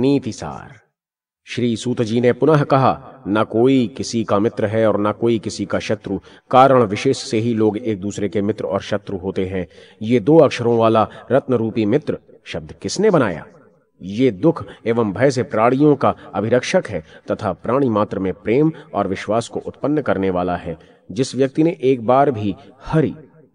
नीतिसार श्री सूत जी ने पुनः कहा न कोई किसी का मित्र है और न कोई किसी का शत्रु कारण विशेष से ही लोग एक दूसरे के मित्र और शत्रु होते हैं ये दो अक्षरों वाला रत्न रूपी मित्र शब्द किसने बनाया ये दुख एवं भय से प्राणियों का अभिरक्षक है तथा प्राणी मात्र में प्रेम और विश्वास को उत्पन्न करने वाला है जिस व्यक्ति ने एक बार भी हरि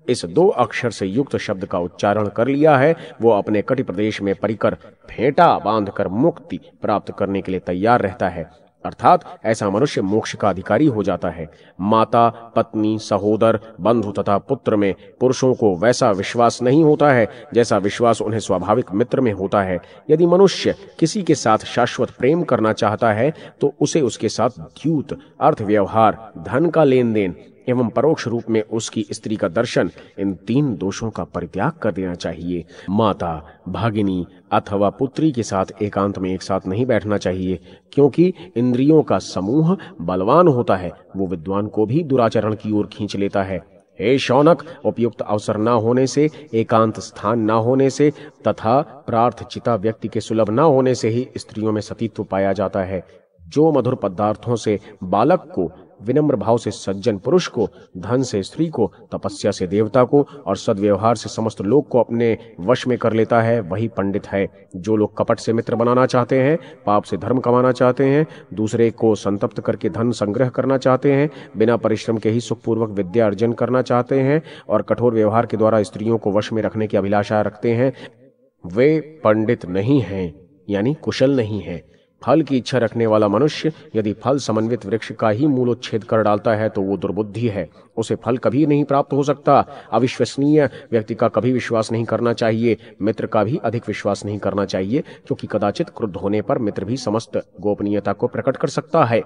इस दो अक्षर से युक्त शब्द का उच्चारण कर लिया है वो अपने कटि प्रदेश में परिकर फेंटा बांधकर मुक्ति प्राप्त करने के लिए तैयार रहता है अर्थात ऐसा मनुष्य मोक्ष का अधिकारी हो जाता है माता पत्नी सहोदर बंधु तथा पुत्र में पुरुषों को वैसा विश्वास नहीं होता है जैसा विश्वास उन्हें स्वाभाविक मित्र में होता है यदि मनुष्य किसी के साथ शाश्वत प्रेम करना चाहता है तो उसे उसके साथ द्यूत अर्थ व्यवहार धन का लेन देन एवं परोक्ष रूप में उसकी स्त्री का दर्शन इन तीन दोषों का परित्याग कर देना चाहिए माता भागिनी अथवा पुत्री के साथ एकांत में एक साथ नहीं बैठना चाहिए क्योंकि इंद्रियों का समूह बलवान होता है वो विद्वान को भी दुराचरण की ओर खींच लेता है हे शौनक उपयुक्त अवसर न होने से एकांत स्थान न होने से तथा प्रार्थचिता व्यक्ति के सुलभ न होने से ही स्त्रियों में सतीत्व पाया जाता है जो मधुर पदार्थों से बालक को विनम्र भाव से सज्जन पुरुष को धन से स्त्री को तपस्या से देवता को और सदव्यवहार से समस्त लोग को अपने वश में कर लेता है वही पंडित है जो लोग कपट से मित्र बनाना चाहते हैं पाप से धर्म कमाना चाहते हैं दूसरे को संतप्त करके धन संग्रह करना चाहते हैं बिना परिश्रम के ही सुखपूर्वक विद्या अर्जन करना चाहते हैं और कठोर व्यवहार के द्वारा स्त्रियों को वश में रखने की अभिलाषा रखते हैं वे पंडित नहीं हैं यानी कुशल नहीं हैं फल की इच्छा रखने वाला मनुष्य यदि फल समन्वित वृक्ष का ही मूलोच्छेद कर डालता है तो वो दुर्बुद्धि है उसे फल कभी नहीं प्राप्त हो सकता अविश्वसनीय व्यक्ति का कभी विश्वास नहीं करना चाहिए मित्र का भी अधिक विश्वास नहीं करना चाहिए क्योंकि कदाचित क्रुद्ध होने पर मित्र भी समस्त गोपनीयता को प्रकट कर सकता है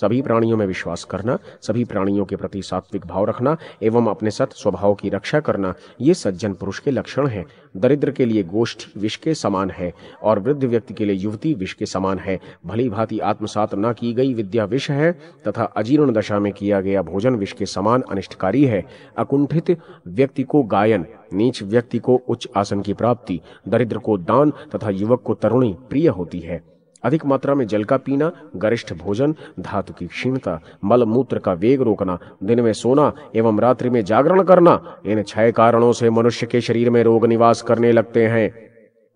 सभी प्राणियों में विश्वास करना सभी प्राणियों के प्रति सात्विक भाव रखना एवं अपने सत स्वभाव की रक्षा करना ये सज्जन पुरुष के लक्षण हैं दरिद्र के लिए गोष्ठी विष के समान है और वृद्ध व्यक्ति के लिए युवती विष के समान है भली भांति आत्मसात न की गई विद्या विष है तथा अजीर्ण दशा में किया गया भोजन विष के समान अनिष्टकारी है अकुंठित व्यक्ति को गायन नीच व्यक्ति को उच्च आसन की प्राप्ति दरिद्र को दान तथा युवक को तरुणी प्रिय होती है अधिक मात्रा में जल का पीना गरिष्ठ भोजन धातु की क्षीणता मल मूत्र का वेग रोकना दिन में सोना एवं रात्रि में जागरण करना इन छह कारणों से मनुष्य के शरीर में रोग निवास करने लगते हैं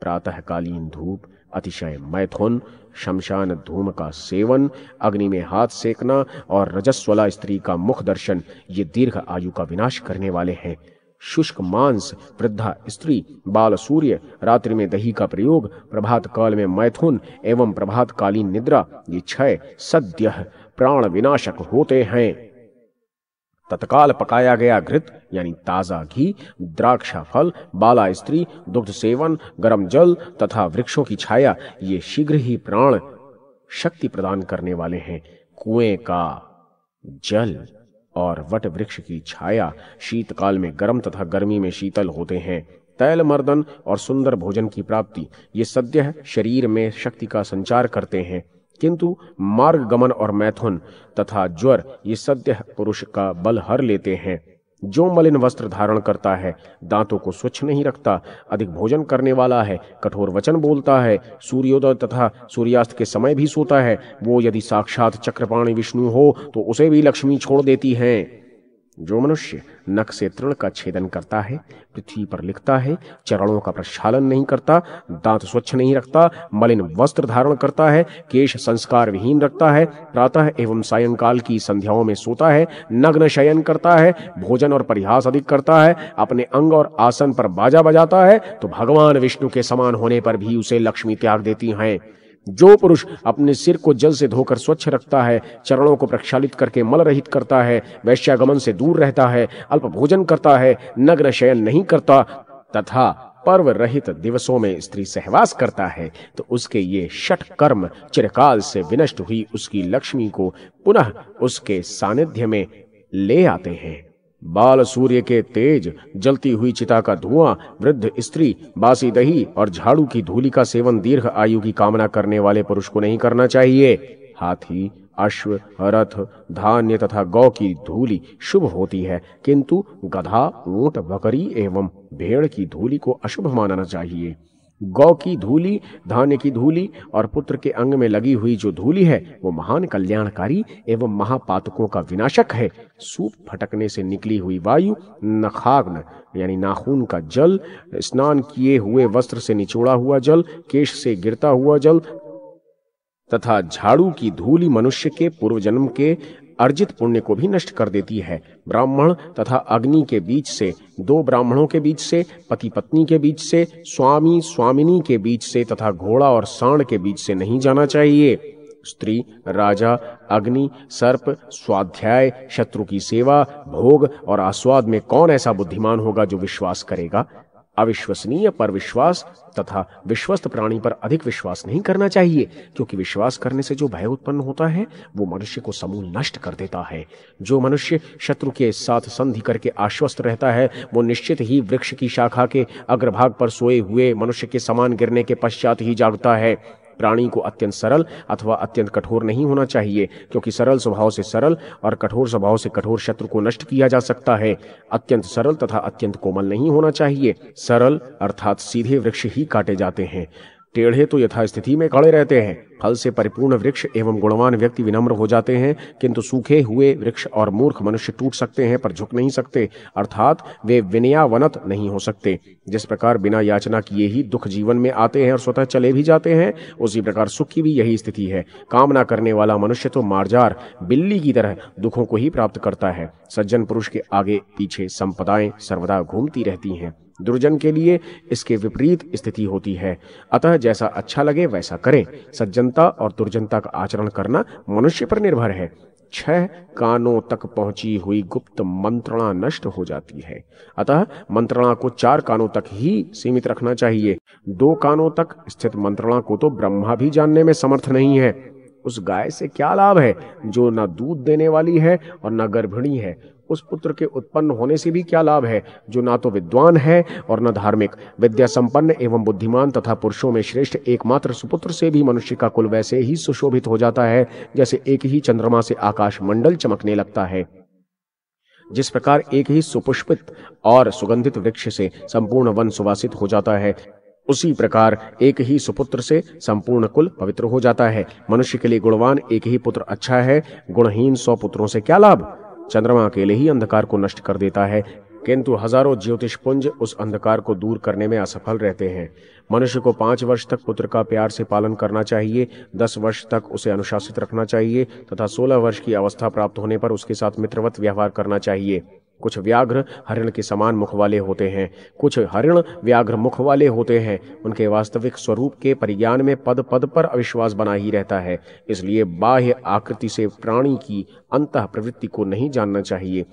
प्रातःकालीन धूप अतिशय मैथुन शमशान धूम का सेवन अग्नि में हाथ सेकना और रजस्वला स्त्री का मुख दर्शन ये दीर्घ आयु का विनाश करने वाले हैं शुष्क मांस वृद्धा स्त्री बाल सूर्य रात्रि में दही का प्रयोग प्रभात काल में मैथुन एवं प्रभातकालीन निद्रा ये छह सद्य प्राण विनाशक होते हैं तत्काल पकाया गया घृत यानी ताजा घी द्राक्षा फल बाला स्त्री दुग्ध सेवन गर्म जल तथा वृक्षों की छाया ये शीघ्र ही प्राण शक्ति प्रदान करने वाले हैं कुएं का जल और वट वृक्ष की छाया शीतकाल में गर्म तथा गर्मी में शीतल होते हैं तैल मर्दन और सुंदर भोजन की प्राप्ति ये सद्य शरीर में शक्ति का संचार करते हैं किंतु मार्ग गमन और मैथुन तथा ज्वर ये सद्य पुरुष का बल हर लेते हैं जो मलिन वस्त्र धारण करता है दांतों को स्वच्छ नहीं रखता अधिक भोजन करने वाला है कठोर वचन बोलता है सूर्योदय तथा सूर्यास्त के समय भी सोता है वो यदि साक्षात चक्रपाणी विष्णु हो तो उसे भी लक्ष्मी छोड़ देती हैं जो मनुष्य नख से तृण का छेदन करता है पृथ्वी पर लिखता है चरणों का प्रक्षालन नहीं करता दांत स्वच्छ नहीं रखता मलिन वस्त्र धारण करता है केश संस्कार विहीन रखता है प्रातः एवं सायंकाल की संध्याओं में सोता है नग्न शयन करता है भोजन और परिहास अधिक करता है अपने अंग और आसन पर बाजा बजाता है तो भगवान विष्णु के समान होने पर भी उसे लक्ष्मी त्याग देती हैं जो पुरुष अपने सिर को जल से धोकर स्वच्छ रखता है चरणों को प्रक्षालित करके मल रहित करता है वैश्यागमन से दूर रहता है अल्प भोजन करता है नग्न शयन नहीं करता तथा पर्व रहित दिवसों में स्त्री सहवास करता है तो उसके ये षट कर्म चिरकाल से विनष्ट हुई उसकी लक्ष्मी को पुनः उसके सानिध्य में ले आते हैं बाल सूर्य के तेज जलती हुई चिता का धुआं वृद्ध स्त्री बासी दही और झाड़ू की धूली का सेवन दीर्घ आयु की कामना करने वाले पुरुष को नहीं करना चाहिए हाथी अश्व रथ धान्य तथा गौ की धूली शुभ होती है किंतु गधा ऊंट बकरी एवं भेड़ की धूली को अशुभ मानना चाहिए गौ की धूली धान्य की धूली और पुत्र के अंग में लगी हुई जो धूली है वो महान कल्याणकारी एवं महापातकों का विनाशक है सूप फटकने से निकली हुई वायु नखाग्न यानी नाखून का जल स्नान किए हुए वस्त्र से निचोड़ा हुआ जल केश से गिरता हुआ जल तथा झाड़ू की धूली मनुष्य के पूर्व जन्म के अर्जित पुण्य को भी नष्ट कर देती है ब्राह्मण तथा अग्नि के बीच से दो ब्राह्मणों के बीच से पति पत्नी के बीच से स्वामी स्वामिनी के बीच से तथा घोड़ा और सांड के बीच से नहीं जाना चाहिए स्त्री राजा अग्नि सर्प स्वाध्याय शत्रु की सेवा भोग और आस्वाद में कौन ऐसा बुद्धिमान होगा जो विश्वास करेगा अविश्वसनीय पर विश्वास तथा विश्वस्त प्राणी पर अधिक विश्वास नहीं करना चाहिए क्योंकि विश्वास करने से जो भय उत्पन्न होता है वो मनुष्य को समूल नष्ट कर देता है जो मनुष्य शत्रु के साथ संधि करके आश्वस्त रहता है वो निश्चित ही वृक्ष की शाखा के अग्रभाग पर सोए हुए मनुष्य के समान गिरने के पश्चात ही जागता है प्राणी को अत्यंत सरल अथवा अत्यंत कठोर नहीं होना चाहिए क्योंकि सरल स्वभाव से सरल और कठोर स्वभाव से कठोर शत्रु को नष्ट किया जा सकता है अत्यंत सरल तथा अत्यंत कोमल नहीं होना चाहिए सरल अर्थात सीधे वृक्ष ही काटे जाते हैं टेढ़े तो यथास्थिति में खड़े रहते हैं फल से परिपूर्ण वृक्ष एवं गुणवान व्यक्ति विनम्र हो जाते हैं किंतु सूखे हुए वृक्ष और मूर्ख मनुष्य टूट सकते हैं पर झुक नहीं सकते अर्थात वे विनयावनत नहीं हो सकते जिस प्रकार बिना याचना किए ही दुख जीवन में आते हैं और स्वतः चले भी जाते हैं उसी प्रकार सुख की भी यही स्थिति है कामना करने वाला मनुष्य तो मारजार बिल्ली की तरह दुखों को ही प्राप्त करता है सज्जन पुरुष के आगे पीछे संपदाएं सर्वदा घूमती रहती हैं दुर्जन के लिए इसके विपरीत स्थिति होती है अतः जैसा अच्छा लगे वैसा करें सज्जनता और दुर्जनता का आचरण करना मनुष्य पर निर्भर है छह कानों तक पहुंची हुई गुप्त मंत्रणा नष्ट हो जाती है अतः मंत्रणा को चार कानों तक ही सीमित रखना चाहिए दो कानों तक स्थित मंत्रणा को तो ब्रह्मा भी जानने में समर्थ नहीं है उस गाय से क्या लाभ है जो न दूध देने वाली है और न गर्भिणी है उस पुत्र के उत्पन्न होने से भी क्या लाभ है जो ना तो विद्वान है और न धार्मिक विद्या संपन्न एवं बुद्धिमान तथा पुरुषों में श्रेष्ठ एकमात्र सुपुत्र से भी मनुष्य का कुल वैसे ही सुशोभित हो जाता है जैसे एक ही चंद्रमा से आकाश मंडल चमकने लगता है जिस प्रकार एक ही सुपुष्पित और सुगंधित वृक्ष से संपूर्ण वन सुवासित हो जाता है उसी प्रकार एक ही सुपुत्र से संपूर्ण कुल पवित्र हो जाता है मनुष्य के लिए गुणवान एक ही पुत्र अच्छा है गुणहीन सौ पुत्रों से क्या लाभ चंद्रमा अकेले ही अंधकार को नष्ट कर देता है किंतु हजारों ज्योतिष पुंज उस अंधकार को दूर करने में असफल रहते हैं मनुष्य को पांच वर्ष तक पुत्र का प्यार से पालन करना चाहिए दस वर्ष तक उसे अनुशासित रखना चाहिए तथा सोलह वर्ष की अवस्था प्राप्त होने पर उसके साथ मित्रवत व्यवहार करना चाहिए कुछ व्याघ्र हरिण के समान मुख वाले होते हैं कुछ हरिण व्याघ्र मुख वाले होते हैं उनके वास्तविक स्वरूप के परिज्ञान में पद पद पर अविश्वास बना ही रहता है इसलिए बाह्य आकृति से प्राणी की अंत प्रवृत्ति को नहीं जानना चाहिए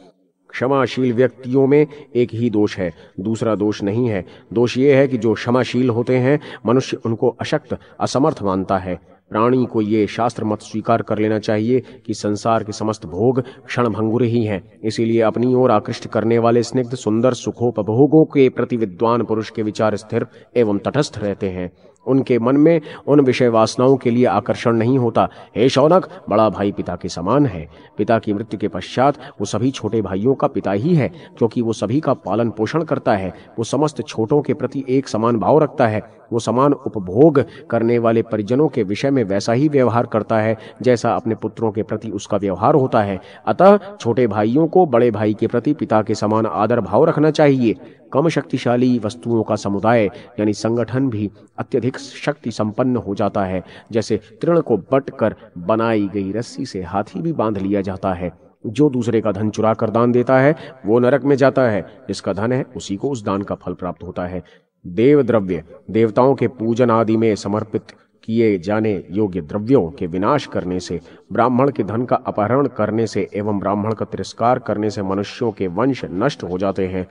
क्षमाशील व्यक्तियों में एक ही दोष है दूसरा दोष नहीं है दोष ये है कि जो क्षमाशील होते हैं मनुष्य उनको अशक्त असमर्थ मानता है प्राणी को ये शास्त्र मत स्वीकार कर लेना चाहिए कि संसार के समस्त भोग क्षण भंगुर ही हैं इसीलिए अपनी ओर आकृष्ट करने वाले स्निग्ध सुंदर सुखोपभोगों के प्रति विद्वान पुरुष के विचार स्थिर एवं तटस्थ रहते हैं उनके मन में उन विषय वासनाओं के लिए आकर्षण नहीं होता हे शौनक बड़ा भाई पिता के समान है पिता की मृत्यु के पश्चात वो सभी छोटे भाइयों का पिता ही है क्योंकि वो सभी का पालन पोषण करता है वो समस्त छोटों के प्रति एक समान भाव रखता है वो समान उपभोग करने वाले परिजनों के विषय में वैसा ही व्यवहार करता है जैसा अपने पुत्रों के प्रति उसका व्यवहार होता है अतः छोटे भाइयों को बड़े भाई के प्रति पिता के समान आदर भाव रखना चाहिए कम शक्तिशाली वस्तुओं का समुदाय यानी संगठन भी अत्यधिक शक्ति संपन्न हो जाता है जैसे तृण को बट कर बनाई गई रस्सी से हाथी भी बांध लिया जाता है जो दूसरे का धन चुरा कर दान देता है वो नरक में जाता है जिसका धन है उसी को उस दान का फल प्राप्त होता है देव द्रव्य देवताओं के पूजन आदि में समर्पित किए जाने योग्य द्रव्यों के विनाश करने से ब्राह्मण के धन का अपहरण करने से एवं ब्राह्मण का तिरस्कार करने से मनुष्यों के वंश नष्ट हो जाते हैं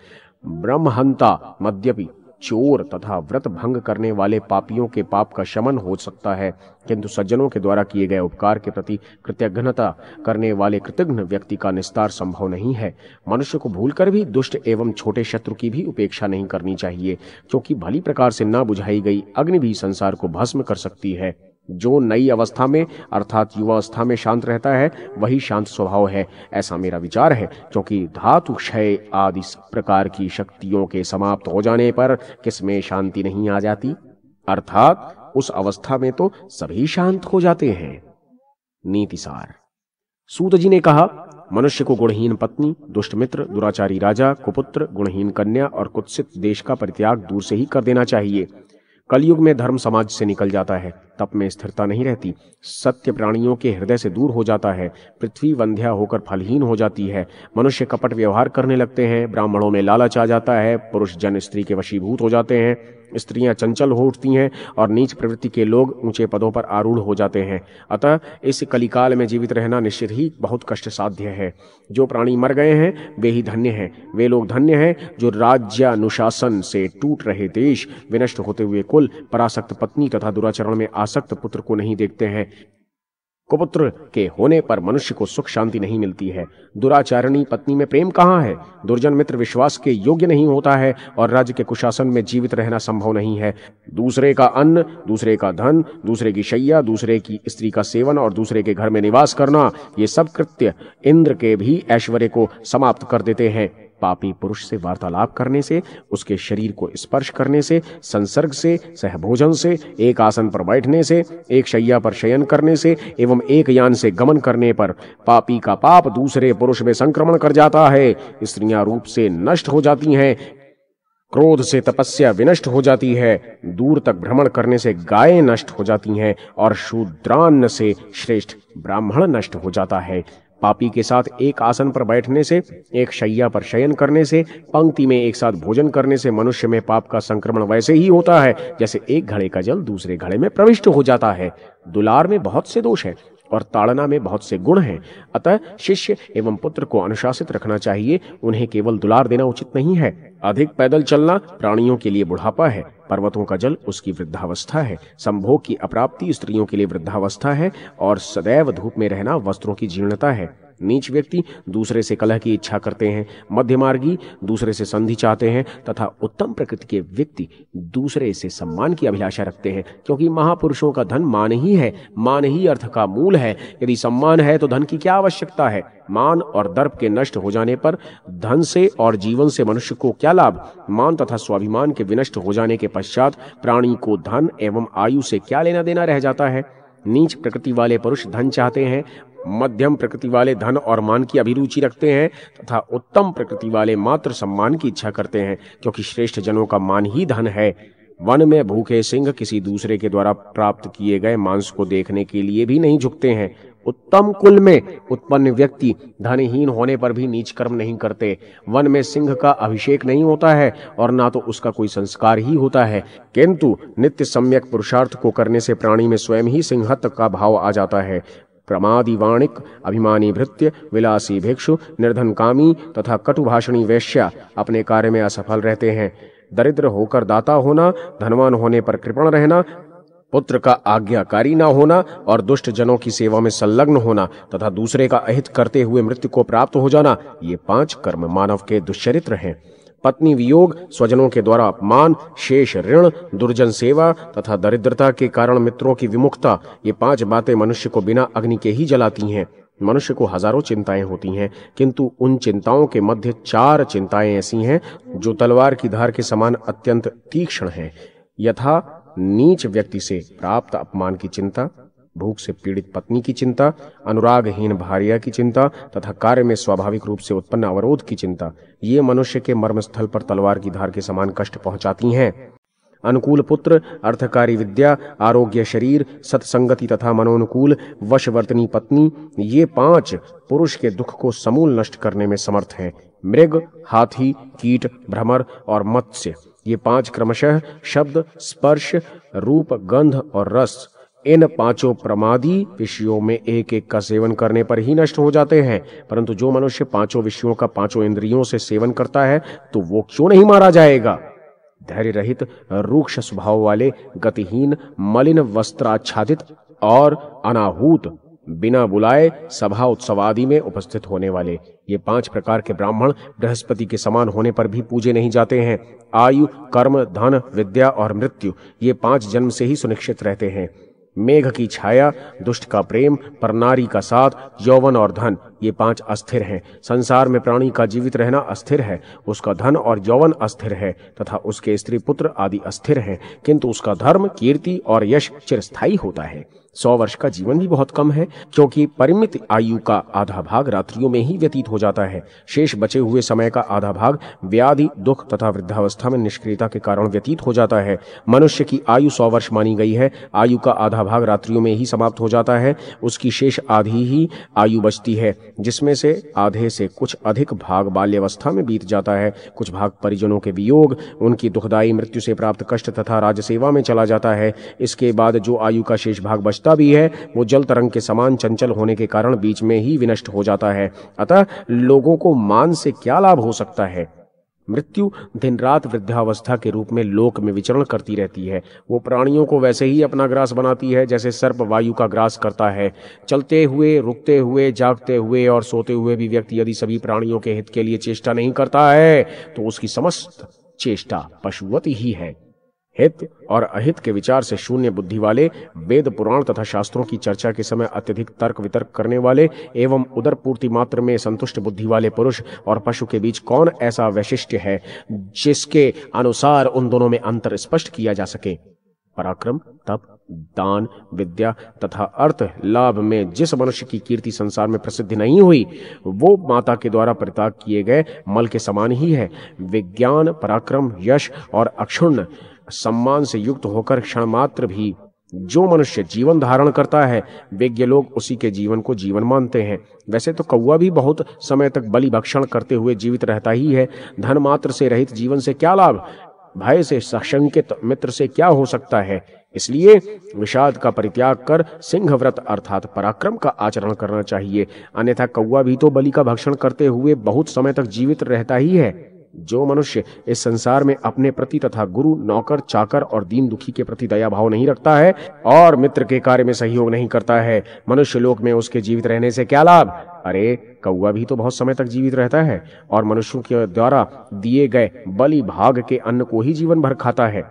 ब्रह्महंता मद्यपि चोर तथा व्रत भंग करने वाले पापियों के पाप का शमन हो सकता है किंतु सज्जनों के द्वारा किए गए उपकार के प्रति कृतज्ञता करने वाले कृतज्ञ व्यक्ति का निस्तार संभव नहीं है मनुष्य को भूलकर भी दुष्ट एवं छोटे शत्रु की भी उपेक्षा नहीं करनी चाहिए क्योंकि भली प्रकार से न बुझाई गई अग्नि भी संसार को भस्म कर सकती है जो नई अवस्था में अर्थात युवावस्था में शांत रहता है वही शांत स्वभाव है ऐसा मेरा विचार है क्योंकि धातु क्षय आदि प्रकार की शक्तियों के समाप्त हो जाने पर किसमें शांति नहीं आ जाती अर्थात उस अवस्था में तो सभी शांत हो जाते हैं नीतिसार सूत जी ने कहा मनुष्य को गुणहीन पत्नी दुष्ट मित्र दुराचारी राजा कुपुत्र गुणहीन कन्या और कुत्सित देश का परित्याग दूर से ही कर देना चाहिए कलयुग में धर्म समाज से निकल जाता है तप में स्थिरता नहीं रहती सत्य प्राणियों के हृदय से दूर हो जाता है पृथ्वी वंध्या होकर फलहीन हो जाती है मनुष्य कपट व्यवहार करने लगते हैं ब्राह्मणों में लालच आ जाता है पुरुष जन स्त्री के वशीभूत हो जाते हैं स्त्रियां चंचल हो उठती हैं और नीच प्रवृत्ति के लोग ऊंचे पदों पर आरूढ़ हो जाते हैं अतः इस कलिकाल में जीवित रहना निश्चित ही बहुत कष्ट साध्य है जो प्राणी मर गए हैं वे ही धन्य हैं वे लोग धन्य हैं जो राज्यानुशासन से टूट रहे देश विनष्ट होते हुए कुल परासक्त पत्नी तथा दुराचरण में आ आसक्त पुत्र को नहीं देखते हैं कुपुत्र के होने पर मनुष्य को सुख शांति नहीं मिलती है दुराचारणी पत्नी में प्रेम कहाँ है दुर्जन मित्र विश्वास के योग्य नहीं होता है और राज्य के कुशासन में जीवित रहना संभव नहीं है दूसरे का अन्न दूसरे का धन दूसरे की शैया दूसरे की स्त्री का सेवन और दूसरे के घर में निवास करना ये सब कृत्य इंद्र के भी ऐश्वर्य को समाप्त कर देते हैं पापी पुरुष से वार्तालाप करने से उसके शरीर को स्पर्श करने से संसर्ग से सहभोजन से एक आसन पर बैठने से एक शैया पर शयन करने से एवं एक यान से गमन करने पर पापी का पाप दूसरे पुरुष में संक्रमण कर जाता है स्त्रियां रूप से नष्ट हो जाती हैं क्रोध से तपस्या विनष्ट हो जाती है दूर तक भ्रमण करने से गाय नष्ट हो जाती हैं और शूद्रान्न से श्रेष्ठ ब्राह्मण नष्ट हो जाता है पापी के साथ एक आसन पर बैठने से एक शैया पर शयन करने से पंक्ति में एक साथ भोजन करने से मनुष्य में पाप का संक्रमण वैसे ही होता है जैसे एक घड़े का जल दूसरे घड़े में प्रविष्ट हो जाता है दुलार में बहुत से दोष हैं और ताड़ना में बहुत से गुण हैं अतः शिष्य एवं पुत्र को अनुशासित रखना चाहिए उन्हें केवल दुलार देना उचित नहीं है अधिक पैदल चलना प्राणियों के लिए बुढ़ापा है पर्वतों का जल उसकी वृद्धावस्था है संभोग की अप्राप्ति स्त्रियों के लिए वृद्धावस्था है और सदैव धूप में रहना वस्त्रों की जीर्णता है नीच व्यक्ति दूसरे से कलह की इच्छा करते हैं मध्यमार्गी दूसरे से संधि चाहते हैं तथा उत्तम प्रकृति के व्यक्ति दूसरे से सम्मान की अभिलाषा रखते हैं क्योंकि महापुरुषों का धन मान ही है मान ही अर्थ का मूल है यदि सम्मान है तो धन की क्या आवश्यकता है मान और दर्प के नष्ट हो जाने पर धन से और जीवन से मनुष्य को क्या लाभ मान तथा स्वाभिमान के विनष्ट हो जाने के पश्चात प्राणी को धन एवं आयु से क्या लेना देना रह जाता है नीच प्रकृति वाले पुरुष धन चाहते हैं मध्यम प्रकृति वाले धन और मान की अभिरुचि रखते हैं तथा उत्तम प्रकृति वाले मात्र सम्मान की इच्छा करते हैं क्योंकि श्रेष्ठ जनों का मान ही धन है वन में भूखे सिंह किसी दूसरे के द्वारा प्राप्त किए गए मांस को देखने के लिए भी नहीं झुकते हैं उत्तम कुल में उत्पन्न व्यक्ति धनहीन होने पर भी नीच कर्म नहीं करते वन में सिंह का अभिषेक नहीं होता है और ना तो उसका कोई संस्कार ही होता है किंतु नित्य सम्यक पुरुषार्थ को करने से प्राणी में स्वयं ही सिंहत्व का भाव आ जाता है प्रमादिवाणिक अभिमानी भृत्य विलासी भिक्षु निर्धन कामी तथा कटुभाषणी वैश्या अपने कार्य में असफल रहते हैं दरिद्र होकर दाता होना धनवान होने पर कृपण रहना पुत्र का आज्ञाकारी न होना और दुष्ट जनों की सेवा में संलग्न होना तथा दूसरे का अहित करते हुए मृत्यु को प्राप्त हो जाना ये पांच कर्म मानव के दुश्चरित्र हैं पत्नी वियोग स्वजनों के द्वारा अपमान शेष ऋण दुर्जन सेवा तथा दरिद्रता के कारण मित्रों की विमुखता ये पांच बातें मनुष्य को बिना अग्नि के ही जलाती हैं मनुष्य को हजारों चिंताएं होती हैं किंतु उन चिंताओं के मध्य चार चिंताएं ऐसी हैं जो तलवार की धार के समान अत्यंत तीक्ष्ण हैं यथा नीच व्यक्ति से प्राप्त अपमान की चिंता भूख से पीड़ित पत्नी की चिंता अनुरागहीन भारिया की चिंता तथा कार्य में स्वाभाविक रूप से उत्पन्न अवरोध की चिंता ये मनुष्य के मर्मस्थल पर तलवार की धार के समान कष्ट पहुंचाती हैं अनुकूल पुत्र अर्थकारी विद्या आरोग्य शरीर सत्संगति तथा मनोनुकूल वशवर्तनी पत्नी ये पांच पुरुष के दुख को समूल नष्ट करने में समर्थ हैं मृग हाथी कीट भ्रमर और मत्स्य ये पांच क्रमशः शब्द स्पर्श रूप गंध और रस इन पांचों प्रमादी विषयों में एक एक का सेवन करने पर ही नष्ट हो जाते हैं परंतु जो मनुष्य पांचों विषयों का पांचों इंद्रियों से सेवन करता है तो वो क्यों नहीं मारा जाएगा धैर्य रहित रूक्ष स्वभाव वाले गतिहीन मलिन आच्छादित और अनाहूत बिना बुलाए सभा उत्सव आदि में उपस्थित होने वाले ये पांच प्रकार के ब्राह्मण बृहस्पति के समान होने पर भी पूजे नहीं जाते हैं आयु कर्म धन विद्या और मृत्यु ये पांच जन्म से ही सुनिश्चित रहते हैं मेघ की छाया दुष्ट का प्रेम पर नारी का साथ यौवन और धन ये पांच अस्थिर हैं संसार में प्राणी का जीवित रहना अस्थिर है उसका धन और यौवन अस्थिर है तथा उसके स्त्री पुत्र आदि अस्थिर हैं किंतु उसका धर्म कीर्ति और यश चिरस्थाई होता है सौ वर्ष का जीवन भी बहुत कम है क्योंकि परिमित आयु का आधा भाग रात्रियों में ही व्यतीत हो जाता है शेष बचे हुए समय का आधा भाग व्याधि दुख तथा वृद्धावस्था में निष्क्रियता के कारण व्यतीत हो जाता है मनुष्य की आयु सौ वर्ष मानी गई है आयु का आधा भाग रात्रियों में ही समाप्त हो जाता है उसकी शेष आधी ही आयु बचती है जिसमें से आधे से कुछ अधिक भाग बाल्यावस्था में बीत जाता है कुछ भाग परिजनों के वियोग उनकी दुखदायी मृत्यु से प्राप्त कष्ट तथा राजसेवा में चला जाता है इसके बाद जो आयु का शेष भाग बचता जिसका भी है वो जल तरंग के समान चंचल होने के कारण बीच में ही विनष्ट हो जाता है अतः लोगों को मान से क्या लाभ हो सकता है मृत्यु दिन रात वृद्धावस्था के रूप में लोक में विचरण करती रहती है वो प्राणियों को वैसे ही अपना ग्रास बनाती है जैसे सर्प वायु का ग्रास करता है चलते हुए रुकते हुए जागते हुए और सोते हुए भी व्यक्ति यदि सभी प्राणियों के हित के लिए चेष्टा नहीं करता है तो उसकी समस्त चेष्टा पशुवत ही है हित और अहित के विचार से शून्य बुद्धि वाले वेद पुराण तथा शास्त्रों की चर्चा के समय अत्यधिक तर्क वितर्क करने वाले एवं उदर पूर्ति मात्र में संतुष्ट बुद्धि वाले पुरुष और पशु के बीच कौन ऐसा वैशिष्ट है जिसके अनुसार उन दोनों में अंतर स्पष्ट किया जा सके पराक्रम तप दान विद्या तथा अर्थ लाभ में जिस मनुष्य की कीर्ति संसार में प्रसिद्ध नहीं हुई वो माता के द्वारा परिताग किए गए मल के समान ही है विज्ञान पराक्रम यश और अक्षुण्ण सम्मान से युक्त होकर क्षण मात्र भी जो मनुष्य जीवन धारण करता है वैज्ञ लोग उसी के जीवन को जीवन मानते हैं वैसे तो कौआ भी बहुत समय तक बलि भक्षण करते हुए जीवित रहता ही है धन मात्र से रहित जीवन से क्या लाभ भय से सशंकित मित्र से क्या हो सकता है इसलिए विषाद का परित्याग कर सिंह व्रत अर्थात पराक्रम का आचरण करना चाहिए अन्यथा कौआ भी तो बलि का भक्षण करते हुए बहुत समय तक जीवित रहता ही है जो मनुष्य इस संसार में अपने प्रति तथा गुरु नौकर चाकर और दीन दुखी के प्रति दया भाव नहीं रखता है और मित्र के कार्य में सहयोग नहीं करता है मनुष्य लोक में उसके जीवित रहने से क्या लाभ अरे कौआ भी तो बहुत समय तक जीवित रहता है और मनुष्यों के द्वारा दिए गए बलि भाग के अन्न को ही जीवन भर खाता है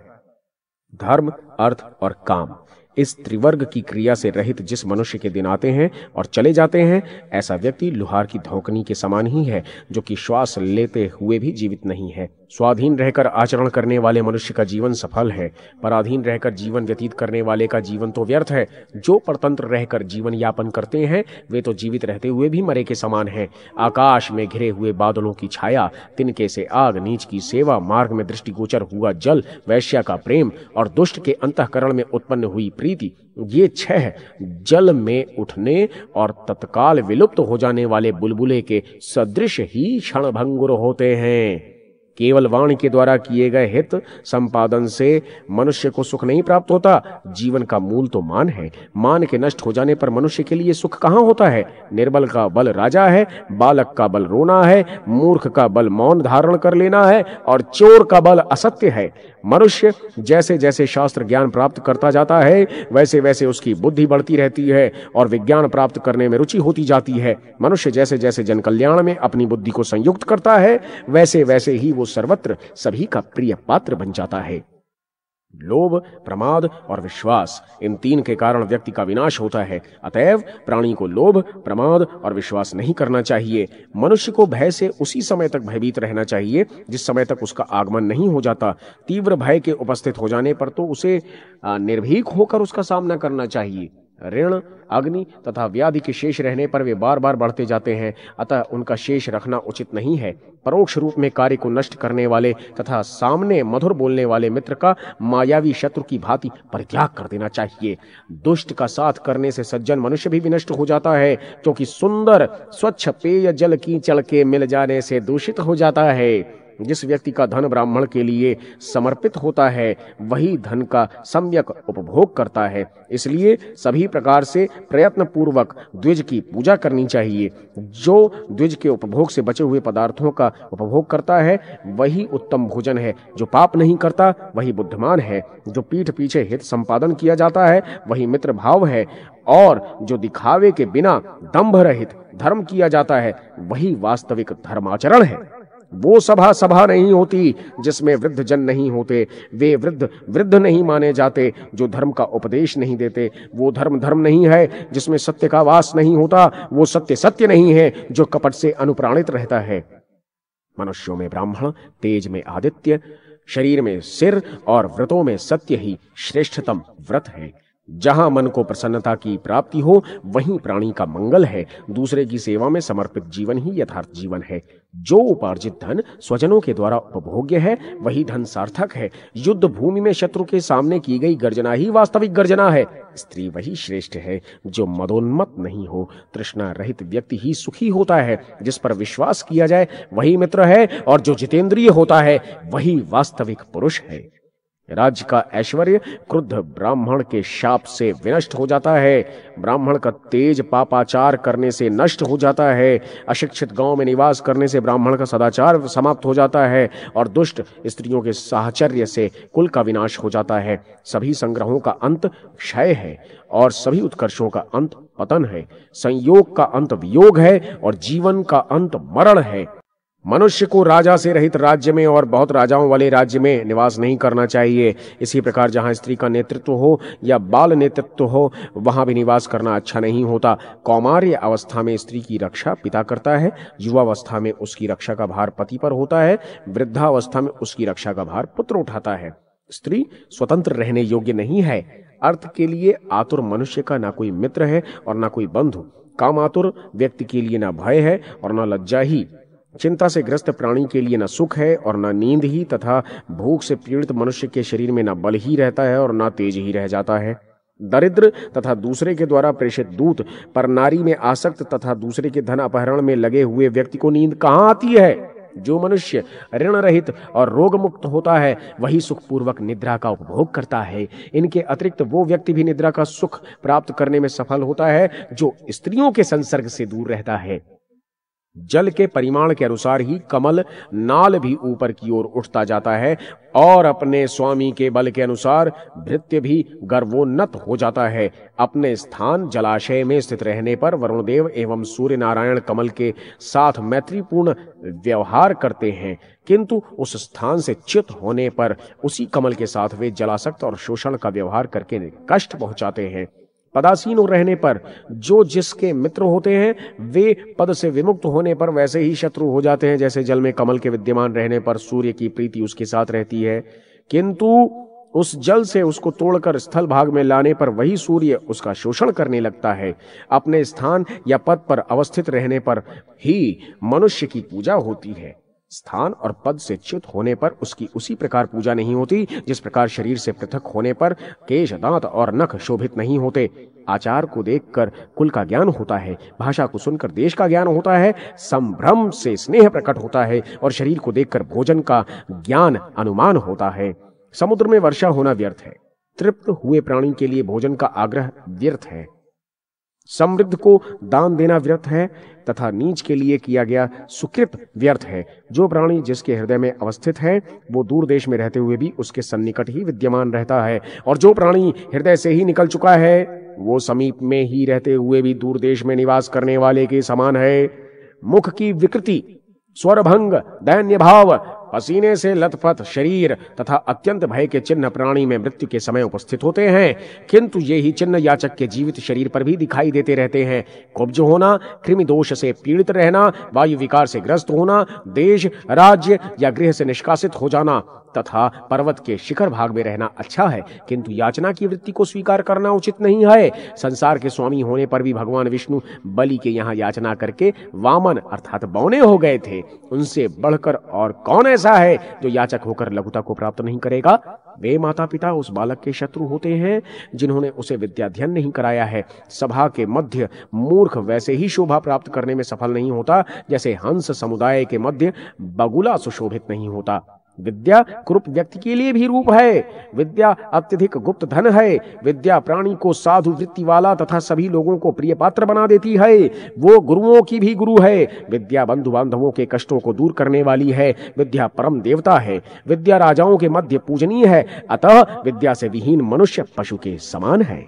धर्म अर्थ और काम इस त्रिवर्ग की क्रिया से रहित जिस मनुष्य के दिन आते हैं और चले जाते हैं ऐसा व्यक्ति लुहार की धोकनी के समान ही है जो कि श्वास लेते हुए भी जीवित नहीं है स्वाधीन रहकर आचरण करने वाले मनुष्य का जीवन सफल है पराधीन रहकर जीवन व्यतीत करने वाले का जीवन तो व्यर्थ है जो परतंत्र रहकर जीवन यापन करते हैं वे तो जीवित रहते हुए भी मरे के समान हैं आकाश में घिरे हुए बादलों की छाया तिनके से आग नीच की सेवा मार्ग में दृष्टिगोचर हुआ जल वैश्या का प्रेम और दुष्ट के अंतकरण में उत्पन्न हुई प्रीति ये छह जल में उठने और तत्काल विलुप्त हो जाने वाले बुलबुले के सदृश ही क्षणभंगुर होते हैं केवल वाणी के द्वारा किए गए हित संपादन से मनुष्य को सुख नहीं प्राप्त होता जीवन का मूल तो मान है मान के नष्ट हो जाने पर मनुष्य के लिए सुख कहाँ होता है निर्बल का बल राजा है बालक का बल रोना है मूर्ख का बल मौन धारण कर लेना है और चोर का बल असत्य है मनुष्य जैसे जैसे शास्त्र ज्ञान प्राप्त करता जाता है वैसे वैसे उसकी बुद्धि बढ़ती रहती है और विज्ञान प्राप्त करने में रुचि होती जाती है मनुष्य जैसे जैसे जनकल्याण में अपनी बुद्धि को संयुक्त करता है वैसे वैसे ही वो सर्वत्र सभी का प्रिय पात्र बन जाता है लोभ प्रमाद और विश्वास इन तीन के कारण व्यक्ति का विनाश होता है अतएव प्राणी को लोभ प्रमाद और विश्वास नहीं करना चाहिए मनुष्य को भय से उसी समय तक भयभीत रहना चाहिए जिस समय तक उसका आगमन नहीं हो जाता तीव्र भय के उपस्थित हो जाने पर तो उसे निर्भीक होकर उसका सामना करना चाहिए ऋण अग्नि तथा व्याधि के शेष रहने पर वे बार बार बढ़ते जाते हैं अतः उनका शेष रखना उचित नहीं है परोक्ष रूप में कार्य को नष्ट करने वाले तथा सामने मधुर बोलने वाले मित्र का मायावी शत्रु की भांति परित्याग कर देना चाहिए दुष्ट का साथ करने से सज्जन मनुष्य भी विनष्ट हो जाता है क्योंकि सुंदर स्वच्छ पेय जल की के मिल जाने से दूषित हो जाता है जिस व्यक्ति का धन ब्राह्मण के लिए समर्पित होता है वही धन का सम्यक उपभोग करता है इसलिए सभी प्रकार से प्रयत्न पूर्वक द्विज की पूजा करनी चाहिए जो द्विज के उपभोग से बचे हुए पदार्थों का उपभोग करता है वही उत्तम भोजन है जो पाप नहीं करता वही बुद्धिमान है जो पीठ पीछे हित संपादन किया जाता है वही मित्र भाव है और जो दिखावे के बिना दंभ रहित धर्म किया जाता है वही वास्तविक धर्माचरण है वो सभा सभा नहीं होती जिसमें वृद्ध जन नहीं होते वे वृद्ध वृद्ध नहीं माने जाते जो धर्म का उपदेश नहीं देते वो धर्म धर्म नहीं है जिसमें सत्य का वास नहीं होता वो सत्य सत्य नहीं है जो कपट से अनुप्राणित रहता है मनुष्यों में ब्राह्मण तेज में आदित्य शरीर में सिर और व्रतों में सत्य ही श्रेष्ठतम व्रत है जहां मन को प्रसन्नता की प्राप्ति हो वहीं प्राणी का मंगल है दूसरे की सेवा में समर्पित जीवन ही यथार्थ जीवन है जो उपार्जित धन स्वजनों के द्वारा उपभोग्य है वही धन सार्थक है युद्ध भूमि में शत्रु के सामने की गई गर्जना ही वास्तविक गर्जना है स्त्री वही श्रेष्ठ है जो मदोन्मत नहीं हो तृष्णा रहित व्यक्ति ही सुखी होता है जिस पर विश्वास किया जाए वही मित्र है और जो जितेंद्रिय होता है वही वास्तविक पुरुष है राज्य का ऐश्वर्य क्रुद्ध ब्राह्मण के शाप से विनष्ट हो जाता है ब्राह्मण का तेज पापाचार करने से नष्ट हो जाता है अशिक्षित गांव में निवास करने से ब्राह्मण का सदाचार समाप्त हो जाता है और दुष्ट स्त्रियों के साहचर्य से कुल का विनाश हो जाता है सभी संग्रहों का अंत क्षय है और सभी उत्कर्षों का अंत पतन है संयोग का अंत वियोग है और जीवन का अंत मरण है मनुष्य को राजा से रहित राज्य में और बहुत राजाओं वाले राज्य में निवास नहीं करना चाहिए इसी प्रकार जहाँ स्त्री का नेतृत्व हो या बाल नेतृत्व हो वहाँ भी निवास करना अच्छा नहीं होता कौमार्य अवस्था में स्त्री की रक्षा पिता करता है युवावस्था में उसकी रक्षा का भार पति पर होता है वृद्धावस्था में उसकी रक्षा का भार पुत्र उठाता है स्त्री स्वतंत्र रहने योग्य नहीं है अर्थ के लिए आतुर मनुष्य का ना कोई मित्र है और ना कोई बंधु काम आतुर व्यक्ति के लिए ना भय है और ना लज्जा ही चिंता से ग्रस्त प्राणी के लिए न सुख है और न नींद ही तथा भूख से पीड़ित मनुष्य के शरीर में न बल ही रहता है और न तेज ही रह जाता है दरिद्र तथा दूसरे के द्वारा प्रेषित दूत पर नारी में आसक्त तथा दूसरे के धन अपहरण में लगे हुए व्यक्ति को नींद कहाँ आती है जो मनुष्य ऋण रहित और रोग मुक्त होता है वही सुखपूर्वक निद्रा का उपभोग करता है इनके अतिरिक्त वो व्यक्ति भी निद्रा का सुख प्राप्त करने में सफल होता है जो स्त्रियों के संसर्ग से दूर रहता है जल के परिमाण के अनुसार ही कमल नाल भी ऊपर की ओर उठता जाता है और अपने स्वामी के बल के अनुसार भृत्य भी गर्वोन्नत हो जाता है अपने स्थान जलाशय में स्थित रहने पर वरुण देव एवं सूर्य नारायण कमल के साथ मैत्रीपूर्ण व्यवहार करते हैं किंतु उस स्थान से चित होने पर उसी कमल के साथ वे जलासक्त और शोषण का व्यवहार करके कष्ट पहुंचाते हैं पदासीन रहने पर जो जिसके मित्र होते हैं वे पद से विमुक्त होने पर वैसे ही शत्रु हो जाते हैं जैसे जल में कमल के विद्यमान रहने पर सूर्य की प्रीति उसके साथ रहती है किंतु उस जल से उसको तोड़कर स्थल भाग में लाने पर वही सूर्य उसका शोषण करने लगता है अपने स्थान या पद पर अवस्थित रहने पर ही मनुष्य की पूजा होती है स्थान और पद से च्युत होने पर उसकी उसी प्रकार पूजा नहीं होती जिस प्रकार शरीर से पृथक होने पर केश दांत और नख शोभित नहीं होते आचार को देखकर कुल का ज्ञान होता है भाषा को सुनकर देश का ज्ञान होता है संभ्रम से स्नेह प्रकट होता है और शरीर को देखकर भोजन का ज्ञान अनुमान होता है समुद्र में वर्षा होना व्यर्थ है तृप्त हुए प्राणी के लिए भोजन का आग्रह व्यर्थ है समृद्ध को दान देना व्यर्थ है तथा नीच के लिए किया गया सुकृत व्यर्थ है जो प्राणी जिसके हृदय में अवस्थित है वो दूर देश में रहते हुए भी उसके सन्निकट ही विद्यमान रहता है और जो प्राणी हृदय से ही निकल चुका है वो समीप में ही रहते हुए भी दूर देश में निवास करने वाले के समान है मुख की विकृति स्वरभंग दैन्य भाव पसीने से लथपथ शरीर तथा अत्यंत भय के चिन्ह प्राणी में मृत्यु के समय उपस्थित होते हैं किंतु ये ही चिन्ह याचक के जीवित शरीर पर भी दिखाई देते रहते हैं कुब्ज होना कृमि दोष से पीड़ित रहना वायु विकार से ग्रस्त होना देश राज्य या गृह से निष्कासित हो जाना तथा पर्वत के शिखर भाग में रहना अच्छा है किंतु याचना की वृत्ति को स्वीकार करना उचित नहीं है संसार के स्वामी होने पर भी भगवान विष्णु बलि के यहाँ याचना करके वामन अर्थात बौने हो गए थे उनसे बढ़कर और कौन ऐसा है जो याचक होकर लघुता को प्राप्त नहीं करेगा वे माता पिता उस बालक के शत्रु होते हैं जिन्होंने उसे विद्याध्यन नहीं कराया है सभा के मध्य मूर्ख वैसे ही शोभा प्राप्त करने में सफल नहीं होता जैसे हंस समुदाय के मध्य बगुला सुशोभित नहीं होता विद्या कृप व्यक्ति के लिए भी रूप है विद्या अत्यधिक गुप्त धन है विद्या प्राणी को साधु वृत्ति वाला तथा सभी लोगों को प्रिय पात्र बना देती है वो गुरुओं की भी गुरु है विद्या बंधु बांधवों के कष्टों को दूर करने वाली है विद्या परम देवता है विद्या राजाओं के मध्य पूजनीय है अतः विद्या से विहीन मनुष्य पशु के समान है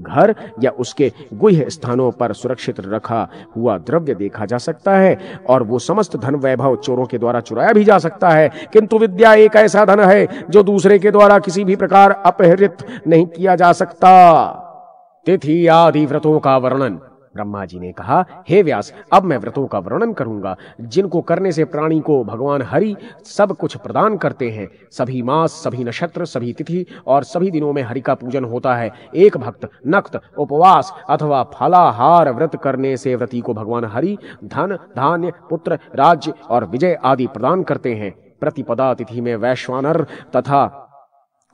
घर या उसके गुह स्थानों पर सुरक्षित रखा हुआ द्रव्य देखा जा सकता है और वो समस्त धन वैभव चोरों के द्वारा चुराया भी जा सकता है किंतु विद्या एक ऐसा धन है जो दूसरे के द्वारा किसी भी प्रकार अपहृत नहीं किया जा सकता तिथि आदि व्रतों का वर्णन ब्रह्मा जी ने कहा हे व्यास अब मैं व्रतों का वर्णन करूंगा जिनको करने से प्राणी को भगवान हरि सब कुछ प्रदान करते हैं सभी मास सभी नक्षत्र सभी तिथि और सभी दिनों में हरि का पूजन होता है एक भक्त नक्त उपवास अथवा फलाहार व्रत करने से व्रति को भगवान हरि धन धान्य पुत्र राज्य और विजय आदि प्रदान करते हैं प्रतिपदा तिथि में वैश्वानर तथा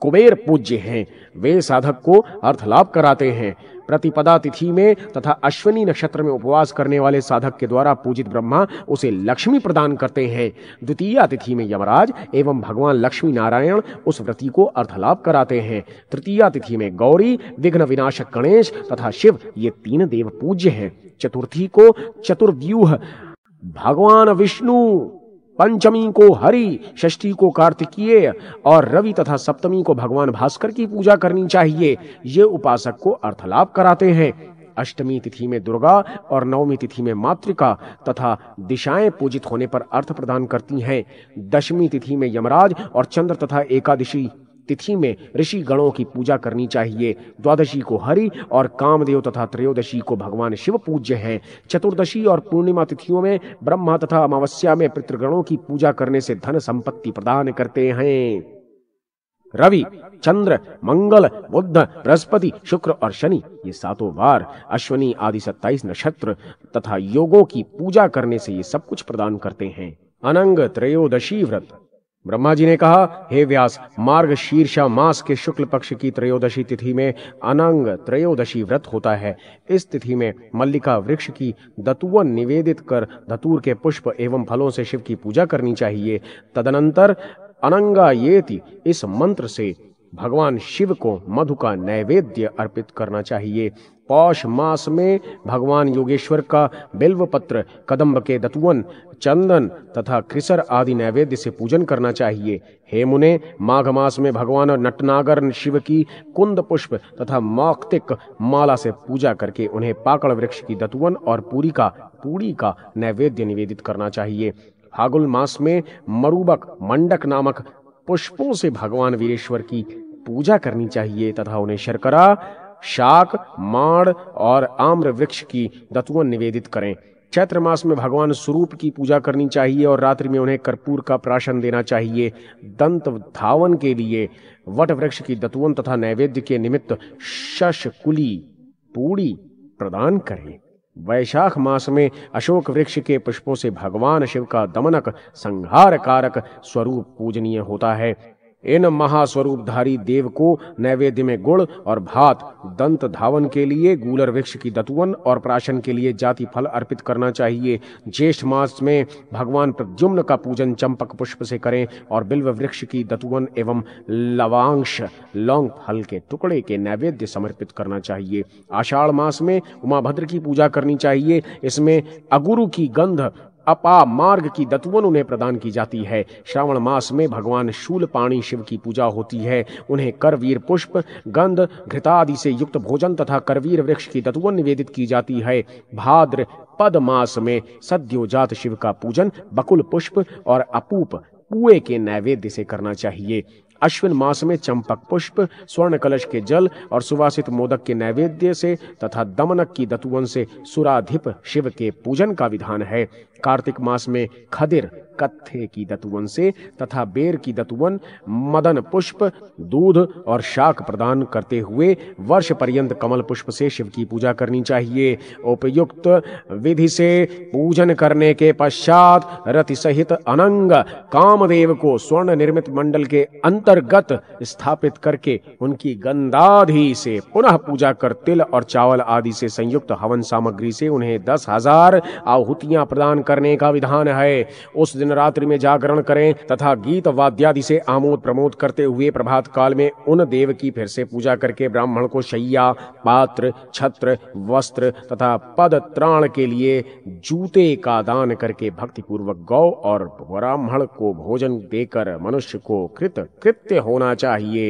कुबेर पूज्य हैं वे साधक को अर्थलाभ कराते हैं प्रतिपदा तिथि में तथा अश्वनी नक्षत्र में उपवास करने वाले साधक के द्वारा पूजित ब्रह्मा उसे लक्ष्मी प्रदान करते हैं द्वितीय तिथि में यमराज एवं भगवान लक्ष्मी नारायण उस व्रति को अर्थलाभ कराते हैं तृतीय तिथि में गौरी विघ्न विनाशक गणेश तथा शिव ये तीन देव पूज्य हैं चतुर्थी को चतुर्व्यूह भगवान विष्णु पंचमी को हरि षष्ठी को कार्तिकीय और रवि तथा सप्तमी को भगवान भास्कर की पूजा करनी चाहिए ये उपासक को अर्थलाभ कराते हैं अष्टमी तिथि में दुर्गा और नवमी तिथि में मातृका तथा दिशाएं पूजित होने पर अर्थ प्रदान करती हैं दशमी तिथि में यमराज और चंद्र तथा एकादशी तिथि में ऋषि गणों की पूजा करनी चाहिए द्वादशी को हरि और कामदेव तथा त्रयोदशी को भगवान शिव पूज्य हैं चतुर्दशी और पूर्णिमा तिथियों में ब्रह्मा तथा अमावस्या में पितृगणों की पूजा करने से धन संपत्ति प्रदान करते हैं रवि चंद्र मंगल बुद्ध बृहस्पति शुक्र और शनि ये सातों वार अश्वनी आदि सत्ताईस नक्षत्र तथा योगों की पूजा करने से ये सब कुछ प्रदान करते हैं अनंग त्रयोदशी व्रत ब्रह्मा जी ने कहा हे व्यास मार्ग शीर्षा मास के शुक्ल पक्ष की त्रयोदशी तिथि में अनंग त्रयोदशी व्रत होता है इस तिथि में मल्लिका वृक्ष की दतुवन निवेदित कर धतूर के पुष्प एवं फलों से शिव की पूजा करनी चाहिए तदनंतर अनंगा येति इस मंत्र से भगवान शिव को मधु का नैवेद्य अर्पित करना चाहिए पौष मास में भगवान योगेश्वर का बिल्व पत्र कदम्ब के दतुवन चंदन तथा क्रिसर आदि नैवेद्य से पूजन करना चाहिए हे मुने माघ मास में भगवान नटनागर शिव की कुंद पुष्प तथा मौक्तिक माला से पूजा करके उन्हें पाकड़ वृक्ष की दतुवन और पूरी का पूरी का नैवेद्य निवेदित करना चाहिए फागुन मास में मरूबक मंडक नामक पुष्पों से भगवान वीरेश्वर की पूजा करनी चाहिए तथा उन्हें शर्करा शाक माड़ और आम्र वृक्ष की दतुअन निवेदित करें चैत्र मास में भगवान स्वरूप की पूजा करनी चाहिए और रात्रि में उन्हें कर्पूर का प्राशन देना चाहिए दंत धावन के लिए वट वृक्ष की दत्वन तथा नैवेद्य के निमित्त शशकुली पूड़ी प्रदान करें वैशाख मास में अशोक वृक्ष के पुष्पों से भगवान शिव का दमनक संहार कारक स्वरूप पूजनीय होता है इन महास्वरूपधारी देव को नैवेद्य में गुड़ और भात दंत धावन के लिए गूलर वृक्ष की दतुवन और प्राशन के लिए जाति फल अर्पित करना चाहिए ज्येष्ठ मास में भगवान प्रद्युम्न का पूजन चंपक पुष्प से करें और बिल्व वृक्ष की दतुवन एवं लवांश लौंग फल के टुकड़े के नैवेद्य समर्पित करना चाहिए आषाढ़ मास में उमाभद्र की पूजा करनी चाहिए इसमें अगुरु की गंध अपा मार्ग की दत्वन उन्हें प्रदान की जाती है श्रावण मास में भगवान शूल पाणी शिव की पूजा होती है उन्हें करवीर पुष्प गंध घृतादि से युक्त भोजन तथा करवीर वृक्ष की दतुवन निवेदित की जाती है भाद्र पद मास में सद्योजात शिव का पूजन बकुल पुष्प और अपूप कुए के नैवेद्य से करना चाहिए अश्विन मास में चंपक पुष्प स्वर्ण कलश के जल और सुवासित मोदक के नैवेद्य से तथा दमनक की दतुवन से सुराधिप शिव के पूजन का विधान है कार्तिक मास में खदिर कत्थे की दतुवन से तथा बेर की दतुवन मदन पुष्प दूध और शाक प्रदान करते हुए वर्ष पर्यंत कमल पुष्प से शिव की पूजा करनी चाहिए उपयुक्त विधि से पूजन करने के पश्चात रति सहित अनंग कामदेव को स्वर्ण निर्मित मंडल के अंतर्गत स्थापित करके उनकी गंदाधि से पुनः पूजा कर तिल और चावल आदि से संयुक्त हवन सामग्री से उन्हें दस हजार आहुतियां प्रदान करने का विधान है उस दिन दिन रात्रि में जागरण करें तथा गीत वाद्यादि से आमोद प्रमोद करते हुए प्रभात काल में उन देव की फिर से पूजा करके ब्राह्मण को शैया पात्र छत्र वस्त्र तथा पद त्राण के लिए जूते का दान करके भक्तिपूर्वक गौ और ब्राह्मण को भोजन देकर मनुष्य को कृत कृत्य होना चाहिए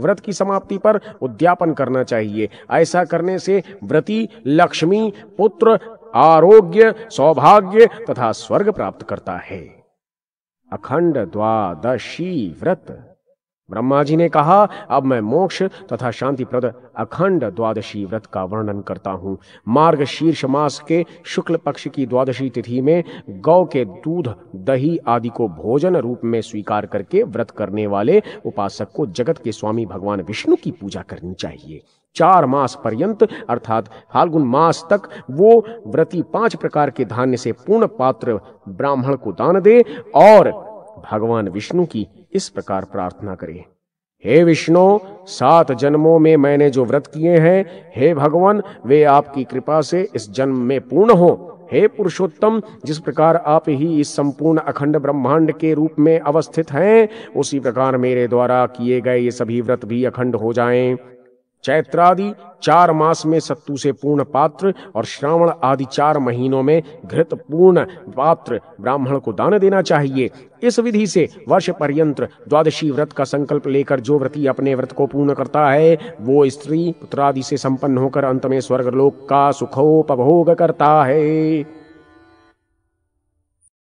व्रत की समाप्ति पर उद्यापन करना चाहिए ऐसा करने से व्रति लक्ष्मी पुत्र आरोग्य सौभाग्य तथा स्वर्ग प्राप्त करता है अखंड द्वादशी व्रत ब्रह्मा जी ने कहा अब मैं मोक्ष तथा शांतिप्रद अखंड द्वादशी व्रत का वर्णन करता हूँ मार्ग शीर्ष मास के शुक्ल पक्ष की द्वादशी तिथि में गौ के दूध दही आदि को भोजन रूप में स्वीकार करके व्रत करने वाले उपासक को जगत के स्वामी भगवान विष्णु की पूजा करनी चाहिए चार मास पर्यंत अर्थात फाल्गुन मास तक वो व्रती पांच प्रकार के धान्य से पूर्ण पात्र ब्राह्मण को दान दे और भगवान विष्णु की इस प्रकार प्रार्थना करें हे विष्णु सात जन्मों में मैंने जो व्रत किए हैं हे भगवान वे आपकी कृपा से इस जन्म में पूर्ण हो हे पुरुषोत्तम जिस प्रकार आप ही इस संपूर्ण अखंड ब्रह्मांड के रूप में अवस्थित हैं उसी प्रकार मेरे द्वारा किए गए ये सभी व्रत भी अखंड हो जाएं चैत्रादि चार मास में सत्तु से पूर्ण पात्र और श्रावण आदि चार महीनों में घृत पूर्ण पात्र ब्राह्मण को दान देना चाहिए इस विधि से वर्ष पर्यंत द्वादशी व्रत का संकल्प लेकर जो व्रती अपने व्रत को पूर्ण करता है वो स्त्री पुत्रादि से संपन्न होकर अंत में स्वर्गलोक का सुखोपभोग करता है